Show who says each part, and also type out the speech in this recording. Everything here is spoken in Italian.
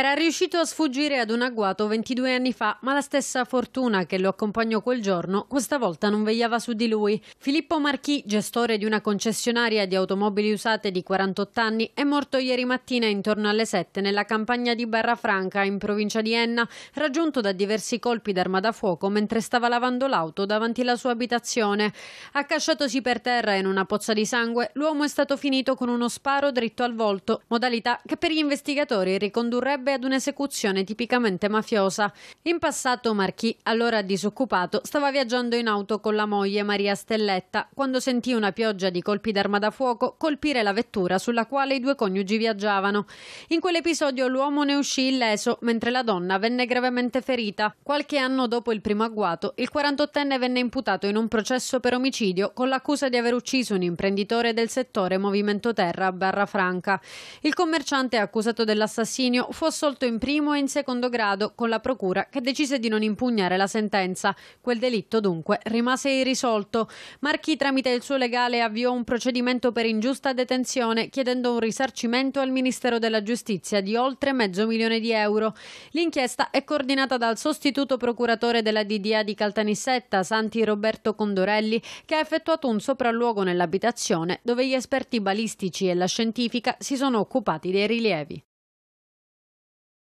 Speaker 1: Era riuscito a sfuggire ad un agguato 22 anni fa, ma la stessa fortuna che lo accompagnò quel giorno questa volta non vegliava su di lui. Filippo Marchi, gestore di una concessionaria di automobili usate di 48 anni, è morto ieri mattina intorno alle 7 nella campagna di Barrafranca, in provincia di Enna, raggiunto da diversi colpi d'arma da fuoco mentre stava lavando l'auto davanti alla sua abitazione. Accasciatosi per terra in una pozza di sangue, l'uomo è stato finito con uno sparo dritto al volto, modalità che per gli investigatori ricondurrebbe porterebbe ad un'esecuzione tipicamente mafiosa. In passato Marchi, allora disoccupato, stava viaggiando in auto con la moglie Maria Stelletta quando sentì una pioggia di colpi d'arma da fuoco colpire la vettura sulla quale i due coniugi viaggiavano. In quell'episodio l'uomo ne uscì illeso mentre la donna venne gravemente ferita. Qualche anno dopo il primo agguato, il 48enne venne imputato in un processo per omicidio con l'accusa di aver ucciso un imprenditore del settore Movimento Terra a Barra Franca. Il commerciante accusato dell'assassinio fosse assolto in primo e in secondo grado con la procura che decise di non impugnare la sentenza. Quel delitto dunque rimase irrisolto. Marchi tramite il suo legale avviò un procedimento per ingiusta detenzione chiedendo un risarcimento al Ministero della Giustizia di oltre mezzo milione di euro. L'inchiesta è coordinata dal sostituto procuratore della DDA di Caltanissetta, Santi Roberto Condorelli, che ha effettuato un sopralluogo nell'abitazione dove gli esperti balistici e la scientifica si sono occupati dei rilievi.